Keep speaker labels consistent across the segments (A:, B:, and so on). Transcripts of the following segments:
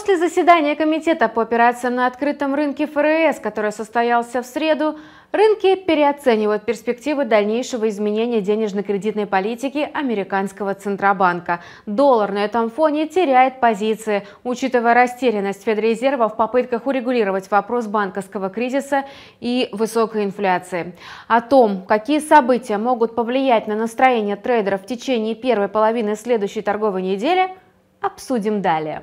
A: После заседания Комитета по операциям на открытом рынке ФРС, который состоялся в среду, рынки переоценивают перспективы дальнейшего изменения денежно-кредитной политики американского Центробанка. Доллар на этом фоне теряет позиции, учитывая растерянность Федрезерва в попытках урегулировать вопрос банковского кризиса и высокой инфляции. О том, какие события могут повлиять на настроение трейдеров в течение первой половины следующей торговой недели, обсудим далее.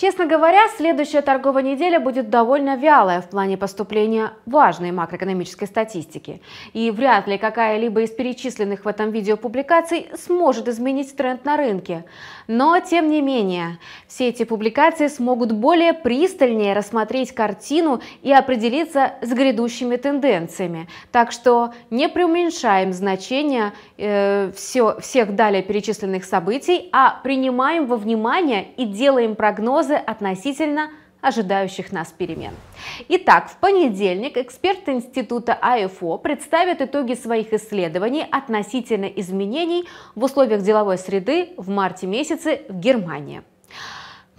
A: Честно говоря, следующая торговая неделя будет довольно вялая в плане поступления важной макроэкономической статистики. И вряд ли какая-либо из перечисленных в этом видео публикаций сможет изменить тренд на рынке. Но, тем не менее, все эти публикации смогут более пристальнее рассмотреть картину и определиться с грядущими тенденциями. Так что не преуменьшаем значение э, все, всех далее перечисленных событий, а принимаем во внимание и делаем прогнозы прогнозы относительно ожидающих нас перемен. Итак, в понедельник эксперты Института АФО представят итоги своих исследований относительно изменений в условиях деловой среды в марте месяце в Германии.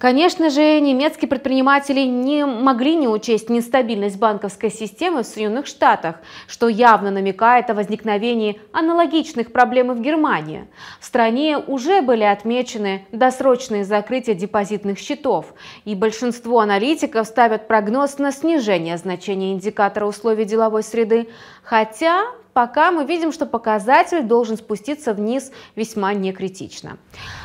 A: Конечно же, немецкие предприниматели не могли не учесть нестабильность банковской системы в Соединенных Штатах, что явно намекает о возникновении аналогичных проблем и в Германии. В стране уже были отмечены досрочные закрытия депозитных счетов, и большинство аналитиков ставят прогноз на снижение значения индикатора условий деловой среды, хотя пока мы видим, что показатель должен спуститься вниз весьма некритично.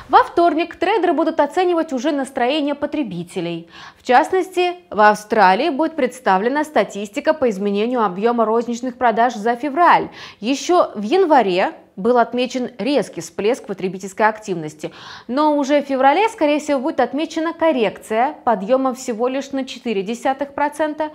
A: Во вторник трейдеры будут оценивать уже настроение потребителей. В частности, в Австралии будет представлена статистика по изменению объема розничных продаж за февраль. Еще в январе был отмечен резкий всплеск потребительской активности. Но уже в феврале, скорее всего, будет отмечена коррекция подъема всего лишь на 0,4%.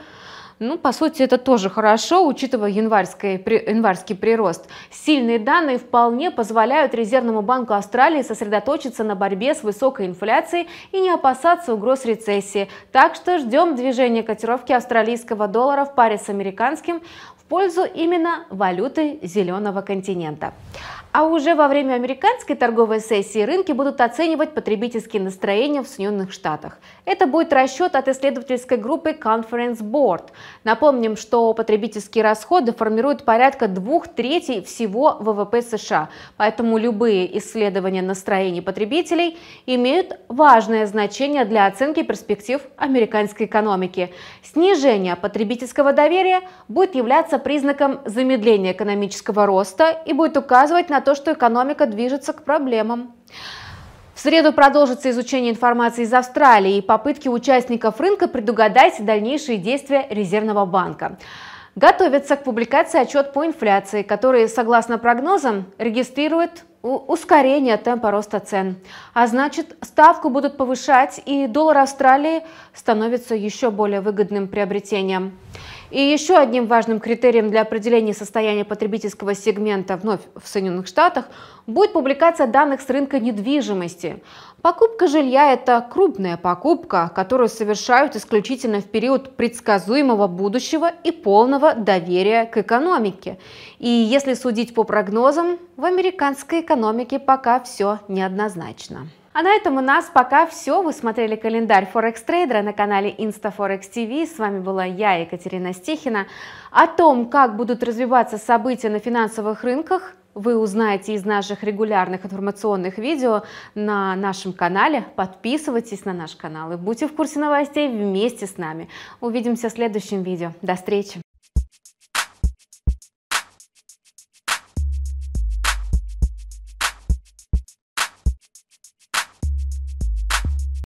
A: Ну, по сути, это тоже хорошо, учитывая январьский, январьский прирост. Сильные данные вполне позволяют Резервному банку Австралии сосредоточиться на борьбе с высокой инфляцией и не опасаться угроз рецессии. Так что ждем движения котировки австралийского доллара в паре с американским пользу именно валюты зеленого континента. А уже во время американской торговой сессии рынки будут оценивать потребительские настроения в Соединенных Штатах. Это будет расчет от исследовательской группы Conference Board. Напомним, что потребительские расходы формируют порядка двух третей всего ВВП США, поэтому любые исследования настроений потребителей имеют важное значение для оценки перспектив американской экономики. Снижение потребительского доверия будет являться признаком замедления экономического роста и будет указывать на то, что экономика движется к проблемам. В среду продолжится изучение информации из Австралии и попытки участников рынка предугадать дальнейшие действия Резервного банка. Готовится к публикации отчет по инфляции, который, согласно прогнозам, регистрирует ускорение темпа роста цен. А значит, ставку будут повышать, и доллар Австралии становится еще более выгодным приобретением. И еще одним важным критерием для определения состояния потребительского сегмента вновь в Соединенных Штатах будет публикация данных с рынка недвижимости. Покупка жилья – это крупная покупка, которую совершают исключительно в период предсказуемого будущего и полного доверия к экономике. И если судить по прогнозам, в американской экономике пока все неоднозначно. А на этом у нас пока все. Вы смотрели календарь Форекс Трейдера на канале InstaForex TV. С вами была я, Екатерина Стихина. О том, как будут развиваться события на финансовых рынках, вы узнаете из наших регулярных информационных видео на нашем канале. Подписывайтесь на наш канал и будьте в курсе новостей вместе с нами. Увидимся в следующем видео. До встречи!